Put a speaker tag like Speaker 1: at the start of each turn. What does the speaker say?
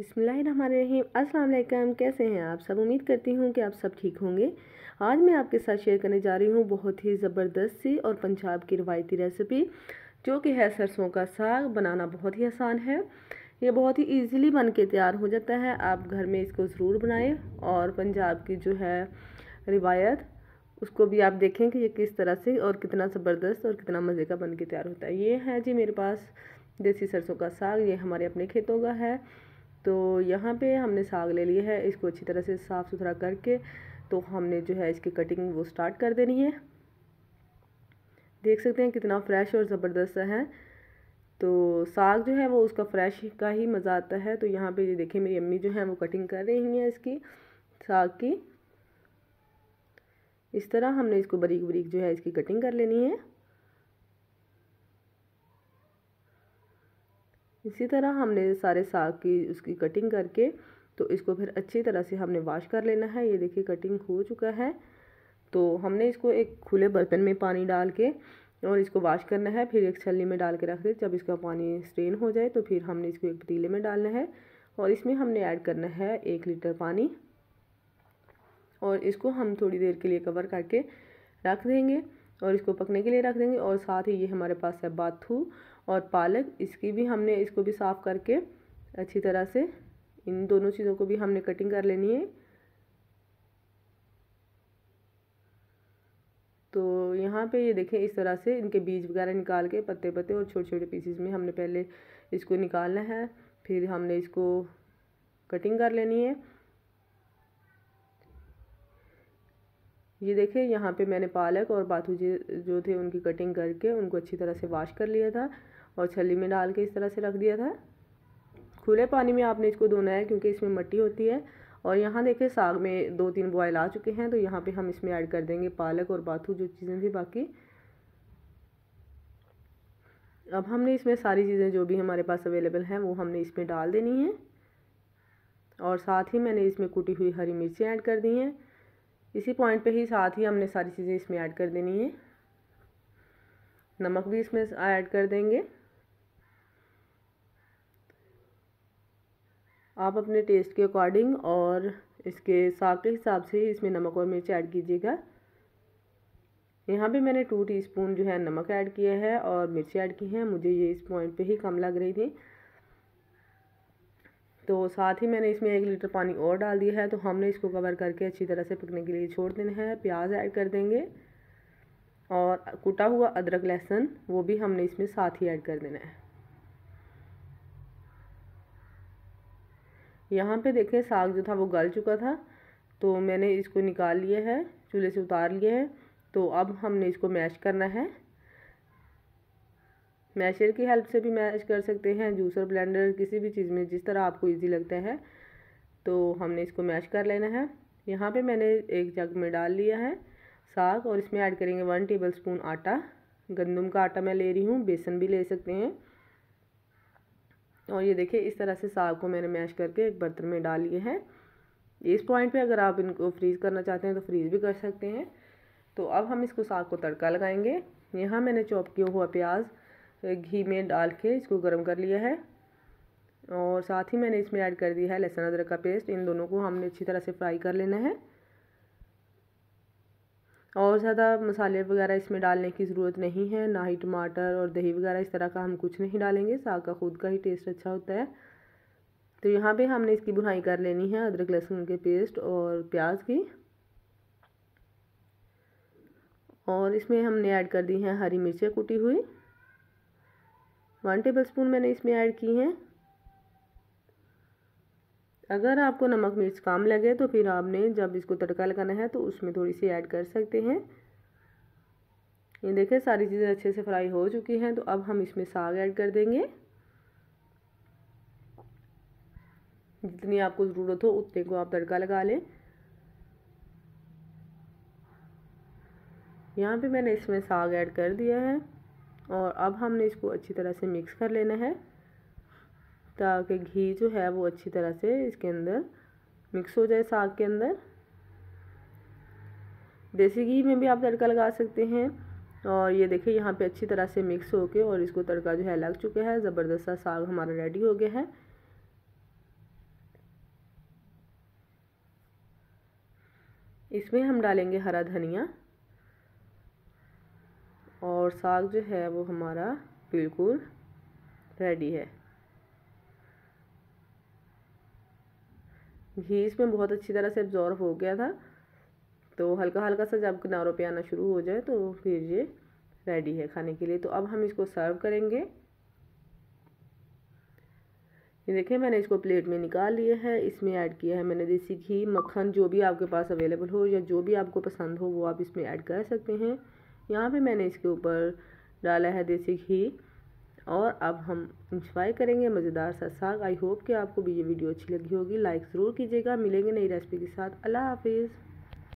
Speaker 1: बिसमीम अस्सलाम कैसे हैं आप सब उम्मीद करती हूँ कि आप सब ठीक होंगे आज मैं आपके साथ शेयर करने जा रही हूँ बहुत ही ज़बरदस्त सी और पंजाब की रिवायती रेसिपी जो कि है सरसों का साग बनाना बहुत ही आसान है ये बहुत ही इजीली बन के तैयार हो जाता है आप घर में इसको ज़रूर बनाएं और पंजाब की जो है रिवायत उसको भी आप देखें कि ये किस तरह से और कितना ज़बरदस्त और कितना मज़े का बन के तैयार होता है ये है जी मेरे पास देसी सरसों का साग ये हमारे अपने खेतों का है तो यहाँ पे हमने साग ले लिया है इसको अच्छी तरह से साफ़ सुथरा करके तो हमने जो है इसकी कटिंग वो स्टार्ट कर देनी है देख सकते हैं कितना फ्रेश और ज़बरदस्त है तो साग जो है वो उसका फ्रेश का ही मज़ा आता है तो यहाँ पे देखिए मेरी अम्मी जो है वो कटिंग कर रही हैं इसकी साग की इस तरह हमने इसको बरीक बरीक जो है इसकी कटिंग कर लेनी है इसी तरह हमने सारे साग की उसकी कटिंग करके तो इसको फिर अच्छी तरह से हमने वाश कर लेना है ये देखिए कटिंग हो चुका है तो हमने इसको एक खुले बर्तन में पानी डाल के और इसको वाश करना है फिर एक छलनी में डाल के रख दे जब इसका पानी स्ट्रेन हो जाए तो फिर हमने इसको एक पतीले में डालना है और इसमें हमने ऐड करना है एक लीटर पानी और इसको हम थोड़ी देर के लिए कवर करके रख देंगे और इसको पकने के लिए रख देंगे और साथ ही ये हमारे पास है बाथू और पालक इसकी भी हमने इसको भी साफ़ करके अच्छी तरह से इन दोनों चीज़ों को भी हमने कटिंग कर लेनी है तो यहाँ पे ये देखें इस तरह से इनके बीज वगैरह निकाल के पत्ते पत्ते और छोटे छोटे पीसेस में हमने पहले इसको निकालना है फिर हमने इसको कटिंग कर लेनी है ये देखें यहाँ पे मैंने पालक और बाथू जो थे उनकी कटिंग करके उनको अच्छी तरह से वाश कर लिया था और छली में डाल के इस तरह से रख दिया था खुले पानी में आपने इसको धोना है क्योंकि इसमें मट्टी होती है और यहाँ देखें साग में दो तीन बॉयल आ चुके हैं तो यहाँ पे हम इसमें ऐड कर देंगे पालक और बाथू जो चीज़ें थी बाकी अब हमने इसमें सारी चीज़ें जो भी हमारे पास अवेलेबल हैं वो हमने इसमें डाल देनी है और साथ ही मैंने इसमें कुटी हुई हरी मिर्ची ऐड कर दी हैं इसी पॉइंट पे ही साथ ही हमने सारी चीज़ें इसमें ऐड कर देनी है नमक भी इसमें ऐड कर देंगे आप अपने टेस्ट के अकॉर्डिंग और इसके साग के हिसाब से ही इसमें नमक और मिर्च ऐड कीजिएगा यहाँ पे मैंने टू टीस्पून जो है नमक ऐड किया है और मिर्ची ऐड की है मुझे ये इस पॉइंट पे ही कम लग रही थी तो साथ ही मैंने इसमें एक लीटर पानी और डाल दिया है तो हमने इसको कवर करके अच्छी तरह से पकने के लिए छोड़ देना है प्याज ऐड कर देंगे और कुटा हुआ अदरक लहसुन वो भी हमने इसमें साथ ही ऐड कर देना है यहाँ पे देखें साग जो था वो गल चुका था तो मैंने इसको निकाल लिया है चूल्हे से उतार लिए है तो अब हमने इसको मैश करना है मैशर की हेल्प से भी मैश कर सकते हैं जूसर ब्लेंडर किसी भी चीज़ में जिस तरह आपको ईजी लगता है तो हमने इसको मैश कर लेना है यहाँ पर मैंने एक जग में डाल लिया है साग और इसमें ऐड करेंगे वन टेबल स्पून आटा गंदम का आटा मैं ले रही हूँ बेसन भी ले सकते हैं और ये देखिए इस तरह से साग को मैंने मैश करके एक बर्तन में डाल लिए हैं इस पॉइंट पे अगर आप इनको फ्रीज़ करना चाहते हैं तो फ्रीज़ भी कर सकते हैं तो अब हम इसको साग को तड़का लगाएंगे यहाँ मैंने चॉप किया हुआ प्याज घी में डाल के इसको गर्म कर लिया है और साथ ही मैंने इसमें ऐड कर दिया है लहसुन अदरक का पेस्ट इन दोनों को हमने अच्छी तरह से फ्राई कर लेना है और ज़्यादा मसाले वगैरह इसमें डालने की ज़रूरत नहीं है ना ही टमाटर और दही वगैरह इस तरह का हम कुछ नहीं डालेंगे साग का खुद का ही टेस्ट अच्छा होता है तो यहाँ पे हमने इसकी बुनाई कर लेनी है अदरक लहसुन के पेस्ट और प्याज की और इसमें हमने ऐड कर दी हैं हरी मिर्चें कुटी हुई वन टेबल स्पून मैंने इसमें ऐड की हैं अगर आपको नमक मिर्च कम लगे तो फिर आपने जब इसको तड़का लगाना है तो उसमें थोड़ी सी ऐड कर सकते हैं ये देखें सारी चीज़ें अच्छे से फ्राई हो चुकी हैं तो अब हम इसमें साग ऐड कर देंगे जितनी आपको ज़रूरत हो उतने को आप तड़का लगा लें यहाँ पे मैंने इसमें साग ऐड कर दिया है और अब हमने इसको अच्छी तरह से मिक्स कर लेना है ताकि घी जो है वो अच्छी तरह से इसके अंदर मिक्स हो जाए साग के अंदर देसी घी में भी आप तड़का लगा सकते हैं और ये देखिए यहाँ पे अच्छी तरह से मिक्स के और इसको तड़का जो है लग चुका है ज़बरदस्त सा साग हमारा रेडी हो गया है इसमें हम डालेंगे हरा धनिया और साग जो है वो हमारा बिल्कुल रेडी है घी इसमें बहुत अच्छी तरह से एब्जॉर्व हो गया था तो हल्का हल्का सा जब किनारों पे आना शुरू हो जाए तो फिर ये रेडी है खाने के लिए तो अब हम इसको सर्व करेंगे ये देखिए मैंने इसको प्लेट में निकाल लिया है इसमें ऐड किया है मैंने देसी घी मक्खन जो भी आपके पास अवेलेबल हो या जो भी आपको पसंद हो वो आप इसमें ऐड कर सकते हैं यहाँ पे मैंने इसके ऊपर डाला है देसी घी और अब हम इंजॉय करेंगे मज़ेदार सा साग आई होप कि आपको भी ये वीडियो अच्छी लगी होगी लाइक ज़रूर कीजिएगा मिलेंगे नई रेसिपी के साथ अल्लाह हाफिज़